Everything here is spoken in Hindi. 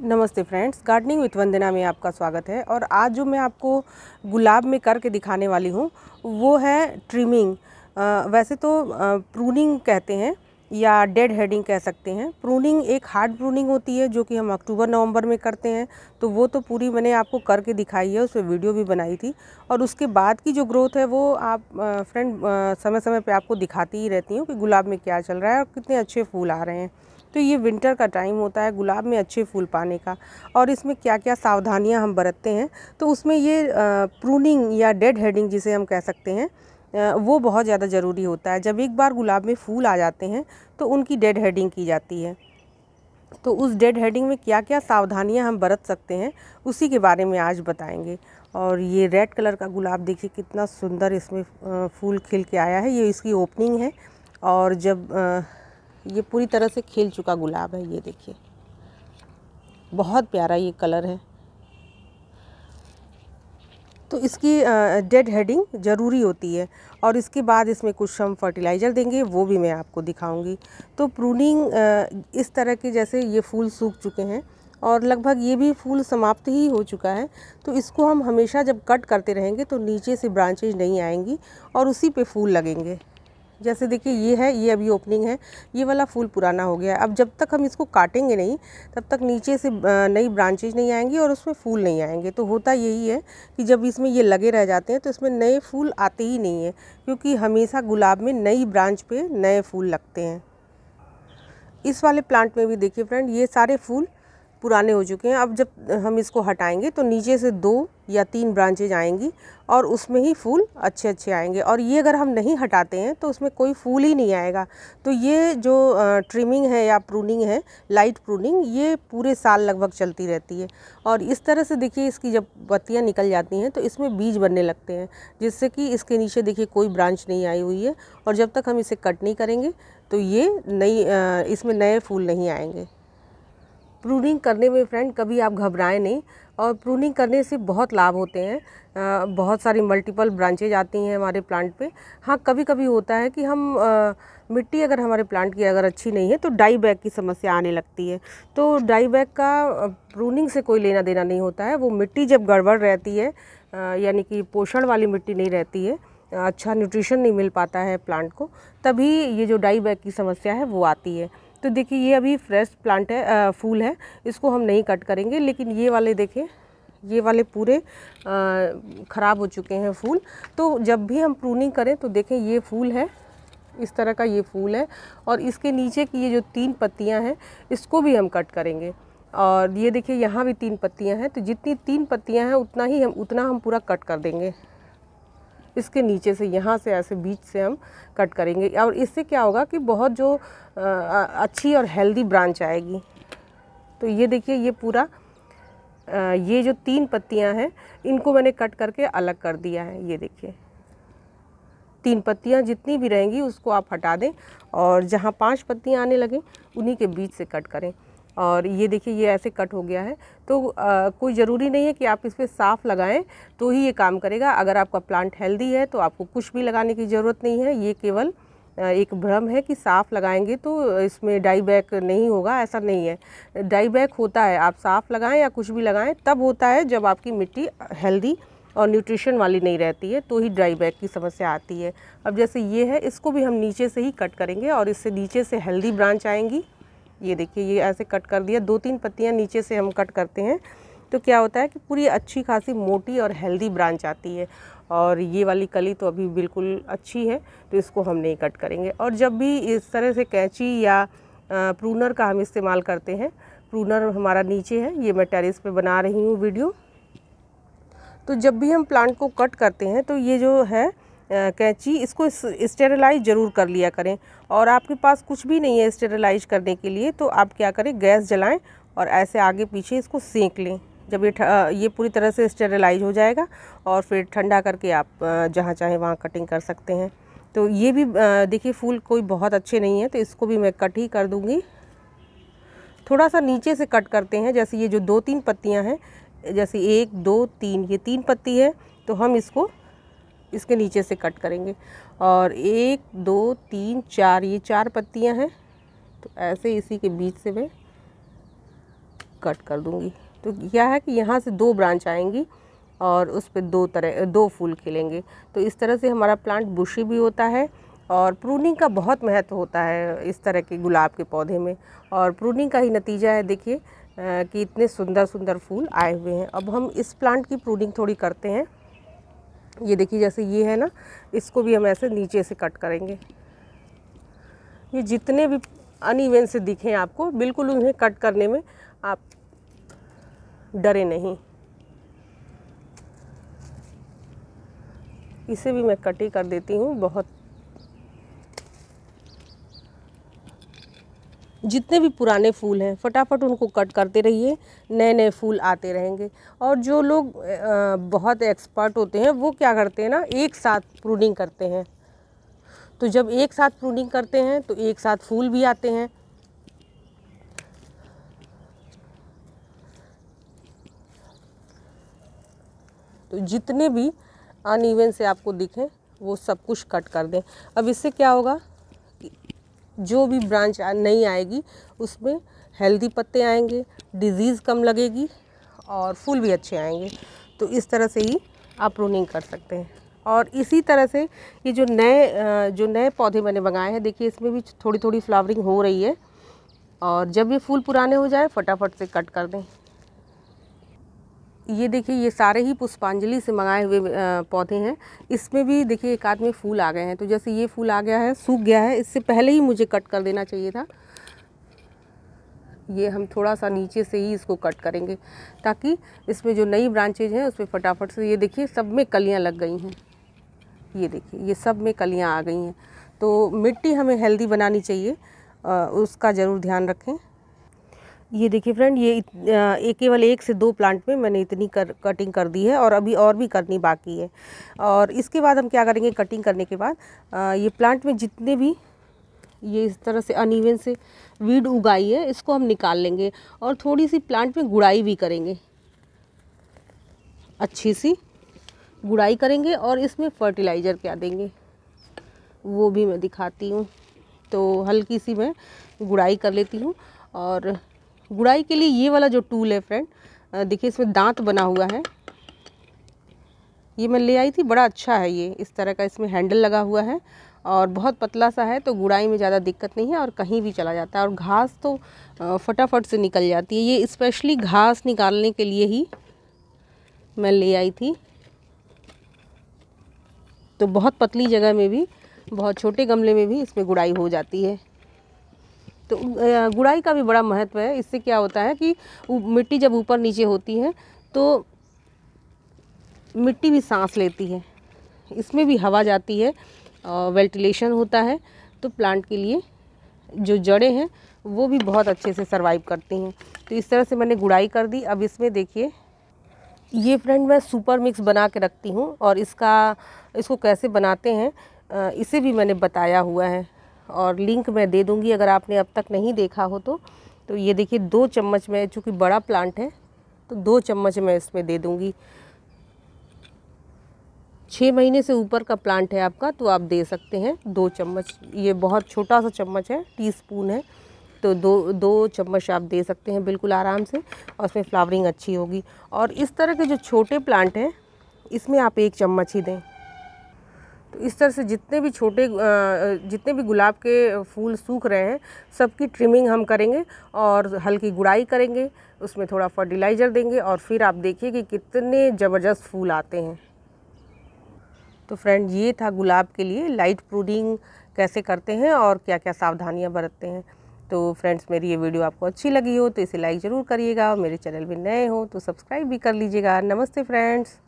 नमस्ते फ्रेंड्स गार्डनिंग विथ वंदना में आपका स्वागत है और आज जो मैं आपको गुलाब में करके दिखाने वाली हूँ वो है ट्रिमिंग वैसे तो प्रूनिंग कहते हैं या डेड हेडिंग कह सकते हैं प्रूनिंग एक हार्ड प्रूनिंग होती है जो कि हम अक्टूबर नवंबर में करते हैं तो वो तो पूरी मैंने आपको करके दिखाई है उस पर वीडियो भी बनाई थी और उसके बाद की जो ग्रोथ है वो आप फ्रेंड समय समय पे आपको दिखाती ही रहती हूँ कि गुलाब में क्या चल रहा है और कितने अच्छे फूल आ रहे हैं तो ये विंटर का टाइम होता है गुलाब में अच्छे फूल पाने का और इसमें क्या क्या सावधानियाँ हम बरतते हैं तो उसमें ये प्रूनिंग या डेड हेडिंग जिसे हम कह सकते हैं वो बहुत ज़्यादा ज़रूरी होता है जब एक बार गुलाब में फूल आ जाते हैं तो उनकी डेड हेडिंग की जाती है तो उस डेड हेडिंग में क्या क्या सावधानियाँ हम बरत सकते हैं उसी के बारे में आज बताएँगे और ये रेड कलर का गुलाब देखिए कितना सुंदर इसमें फूल खिल के आया है ये इसकी ओपनिंग है और जब ये पूरी तरह से खिल चुका गुलाब है ये देखिए बहुत प्यारा ये कलर है तो इसकी डेड हेडिंग ज़रूरी होती है और इसके बाद इसमें कुछ हम फर्टिलाइज़र देंगे वो भी मैं आपको दिखाऊंगी तो प्रूनिंग इस तरह के जैसे ये फूल सूख चुके हैं और लगभग ये भी फूल समाप्त ही हो चुका है तो इसको हम हमेशा जब कट करते रहेंगे तो नीचे से ब्रांचेज नहीं आएंगी और उसी पे फूल लगेंगे जैसे देखिए ये है ये अभी ओपनिंग है ये वाला फूल पुराना हो गया है अब जब तक हम इसको काटेंगे नहीं तब तक नीचे से नई ब्रांचेज नहीं आएंगी और उसमें फूल नहीं आएंगे तो होता यही है कि जब इसमें ये लगे रह जाते हैं तो इसमें नए फूल आते ही नहीं है क्योंकि हमेशा गुलाब में नई ब्रांच पर नए फूल लगते हैं इस वाले प्लांट में भी देखिए फ्रेंड ये सारे फूल पुराने हो चुके हैं अब जब हम इसको हटाएंगे तो नीचे से दो या तीन ब्रांचेज आएंगी और उसमें ही फूल अच्छे अच्छे आएंगे और ये अगर हम नहीं हटाते हैं तो उसमें कोई फूल ही नहीं आएगा तो ये जो ट्रिमिंग है या प्रूनिंग है लाइट प्रूनिंग ये पूरे साल लगभग चलती रहती है और इस तरह से देखिए इसकी जब पत्तियाँ निकल जाती हैं तो इसमें बीज बनने लगते हैं जिससे कि इसके नीचे देखिए कोई ब्रांच नहीं आई हुई है और जब तक हम इसे कट नहीं करेंगे तो ये नई इसमें नए फूल नहीं आएंगे प्रूनिंग करने में फ्रेंड कभी आप घबराएं नहीं और प्रूनिंग करने से बहुत लाभ होते हैं बहुत सारी मल्टीपल ब्रांचेज आती हैं हमारे प्लांट पे हाँ कभी कभी होता है कि हम आ, मिट्टी अगर हमारे प्लांट की अगर अच्छी नहीं है तो डाई बैग की समस्या आने लगती है तो डाई बैग का प्रूनिंग से कोई लेना देना नहीं होता है वो मिट्टी जब गड़बड़ रहती है यानी कि पोषण वाली मिट्टी नहीं रहती है अच्छा न्यूट्रिशन नहीं मिल पाता है प्लांट को तभी ये जो डाई बैग की समस्या है वो आती है तो देखिए ये अभी फ्रेश प्लांट है फूल है इसको हम नहीं कट करेंगे लेकिन ये वाले देखें ये वाले पूरे ख़राब हो चुके हैं फूल तो जब भी हम प्रूनिंग करें तो देखें ये फूल है इस तरह का ये फूल है और इसके नीचे की ये जो तीन पत्तियां हैं इसको भी हम कट करेंगे और ये देखिए यहाँ भी तीन पत्तियां हैं तो जितनी तीन पत्तियां हैं उतना ही हम उतना हम पूरा कट कर देंगे इसके नीचे से यहाँ से ऐसे बीच से हम कट करेंगे और इससे क्या होगा कि बहुत जो अच्छी और हेल्दी ब्रांच आएगी तो ये देखिए ये पूरा ये जो तीन पत्तियाँ हैं इनको मैंने कट करके अलग कर दिया है ये देखिए तीन पत्तियाँ जितनी भी रहेंगी उसको आप हटा दें और जहाँ पांच पत्तियाँ आने लगें उन्हीं के बीच से कट करें और ये देखिए ये ऐसे कट हो गया है तो आ, कोई ज़रूरी नहीं है कि आप इस पर साफ़ लगाएं तो ही ये काम करेगा अगर आपका प्लांट हेल्दी है तो आपको कुछ भी लगाने की ज़रूरत नहीं है ये केवल एक भ्रम है कि साफ़ लगाएंगे तो इसमें डाई बैक नहीं होगा ऐसा नहीं है डाई बैक होता है आप साफ़ लगाएं या कुछ भी लगाएं तब होता है जब आपकी मिट्टी हेल्दी और न्यूट्रिशन वाली नहीं रहती है तो ही ड्राई की समस्या आती है अब जैसे ये है इसको भी हम नीचे से ही कट करेंगे और इससे नीचे से हेल्दी ब्रांच आएंगी ये देखिए ये ऐसे कट कर दिया दो तीन पत्तियाँ नीचे से हम कट करते हैं तो क्या होता है कि पूरी अच्छी खासी मोटी और हेल्दी ब्रांच आती है और ये वाली कली तो अभी बिल्कुल अच्छी है तो इसको हम नहीं कट करेंगे और जब भी इस तरह से कैंची या प्रूनर का हम इस्तेमाल करते हैं प्रूनर हमारा नीचे है ये मैं टेरिस पे बना रही हूँ वीडियो तो जब भी हम प्लांट को कट करते हैं तो ये जो है कैंची इसको स्टेरलाइज ज़रूर कर लिया करें और आपके पास कुछ भी नहीं है स्टेरलाइज करने के लिए तो आप क्या करें गैस जलाएं और ऐसे आगे पीछे इसको सेंक लें जब ये ये पूरी तरह से स्टेरलाइज हो जाएगा और फिर ठंडा करके आप जहाँ चाहें वहाँ कटिंग कर सकते हैं तो ये भी देखिए फूल कोई बहुत अच्छे नहीं है तो इसको भी मैं कट ही कर दूँगी थोड़ा सा नीचे से कट करते हैं जैसे ये जो दो तीन पत्तियाँ हैं जैसे एक दो तीन ये तीन पत्ती है तो हम इसको इसके नीचे से कट करेंगे और एक दो तीन चार ये चार पत्तियां हैं तो ऐसे इसी के बीच से मैं कट कर दूंगी तो यह है कि यहाँ से दो ब्रांच आएंगी और उस पर दो तरह दो फूल खिलेंगे तो इस तरह से हमारा प्लांट बुशी भी होता है और प्रूनिंग का बहुत महत्व होता है इस तरह के गुलाब के पौधे में और प्रूनिंग का ही नतीजा है देखिए कि इतने सुंदर सुंदर फूल आए हुए हैं अब हम इस प्लांट की प्रूनिंग थोड़ी करते हैं ये देखिए जैसे ये है ना इसको भी हम ऐसे नीचे से कट करेंगे ये जितने भी अनइवन से दिखें आपको बिल्कुल उन्हें कट करने में आप डरे नहीं इसे भी मैं कट ही कर देती हूँ बहुत जितने भी पुराने फूल हैं फटाफट उनको कट करते रहिए नए नए फूल आते रहेंगे और जो लोग बहुत एक्सपर्ट होते हैं वो क्या करते हैं ना एक साथ प्रूनिंग करते हैं तो जब एक साथ प्रूनिंग करते हैं तो एक साथ फूल भी आते हैं तो जितने भी अनइवेंट से आपको दिखें वो सब कुछ कट कर दें अब इससे क्या होगा जो भी ब्रांच नहीं आएगी उसमें हेल्दी पत्ते आएंगे डिजीज़ कम लगेगी और फूल भी अच्छे आएंगे तो इस तरह से ही आप प्रूनिंग कर सकते हैं और इसी तरह से ये जो नए जो नए पौधे मैंने मंगाए हैं देखिए इसमें भी थोड़ी थोड़ी फ्लावरिंग हो रही है और जब ये फूल पुराने हो जाए फटाफट से कट कर दें ये देखिए ये सारे ही पुष्पांजलि से मंगाए हुए पौधे हैं इसमें भी देखिए एक आध में फूल आ गए हैं तो जैसे ये फूल आ गया है सूख गया है इससे पहले ही मुझे कट कर देना चाहिए था ये हम थोड़ा सा नीचे से ही इसको कट करेंगे ताकि इसमें जो नई ब्रांचेज हैं उसमें फटाफट से ये देखिए सब में कलियाँ लग गई हैं ये देखिए ये सब में कलियाँ आ गई हैं तो मिट्टी हमें हेल्दी बनानी चाहिए उसका ज़रूर ध्यान रखें ये देखिए फ्रेंड ये एक केवल एक से दो प्लांट में मैंने इतनी कर कटिंग कर दी है और अभी और भी करनी बाकी है और इसके बाद हम क्या करेंगे कटिंग करने के बाद ये प्लांट में जितने भी ये इस तरह से अनइवन से वीड उगाई है इसको हम निकाल लेंगे और थोड़ी सी प्लांट में गुड़ाई भी करेंगे अच्छी सी गुड़ाई करेंगे और इसमें फर्टिलाइज़र क्या देंगे वो भी मैं दिखाती हूँ तो हल्की सी मैं गुड़ाई कर लेती हूँ और गुड़ाई के लिए ये वाला जो टूल है फ्रेंड देखिए इसमें दांत बना हुआ है ये मैं ले आई थी बड़ा अच्छा है ये इस तरह का इसमें हैंडल लगा हुआ है और बहुत पतला सा है तो गुड़ाई में ज़्यादा दिक्कत नहीं है और कहीं भी चला जाता है और घास तो फटाफट से निकल जाती है ये स्पेशली घास निकालने के लिए ही मैं ले आई थी तो बहुत पतली जगह में भी बहुत छोटे गमले में भी इसमें गुड़ाई हो जाती है तो गुड़ाई का भी बड़ा महत्व है इससे क्या होता है कि मिट्टी जब ऊपर नीचे होती है तो मिट्टी भी सांस लेती है इसमें भी हवा जाती है वेंटिलेशन होता है तो प्लांट के लिए जो जड़ें हैं वो भी बहुत अच्छे से सर्वाइव करती हैं तो इस तरह से मैंने गुड़ाई कर दी अब इसमें देखिए ये फ्रेंड मैं सुपर मिक्स बना के रखती हूँ और इसका इसको कैसे बनाते हैं इसे भी मैंने बताया हुआ है और लिंक मैं दे दूँगी अगर आपने अब तक नहीं देखा हो तो तो ये देखिए दो चम्मच में चूँकि बड़ा प्लांट है तो दो चम्मच मैं इसमें दे दूँगी छः महीने से ऊपर का प्लांट है आपका तो आप दे सकते हैं दो चम्मच ये बहुत छोटा सा चम्मच है टी स्पून है तो दो दो चम्मच आप दे सकते हैं बिल्कुल आराम से और उसमें फ्लावरिंग अच्छी होगी और इस तरह के जो छोटे प्लांट हैं इसमें आप एक चम्मच ही दें तो इस तरह से जितने भी छोटे जितने भी गुलाब के फूल सूख रहे हैं सबकी ट्रिमिंग हम करेंगे और हल्की गुड़ाई करेंगे उसमें थोड़ा फर्टिलाइज़र देंगे और फिर आप देखिए कि कितने ज़बरदस्त फूल आते हैं तो फ्रेंड ये था गुलाब के लिए लाइट प्रूडिंग कैसे करते हैं और क्या क्या सावधानियाँ बरतते हैं तो फ्रेंड्स मेरी ये वीडियो आपको अच्छी लगी हो तो इसे लाइक ज़रूर करिएगा और मेरे चैनल में नए हो तो सब्सक्राइब भी कर लीजिएगा नमस्ते फ्रेंड्स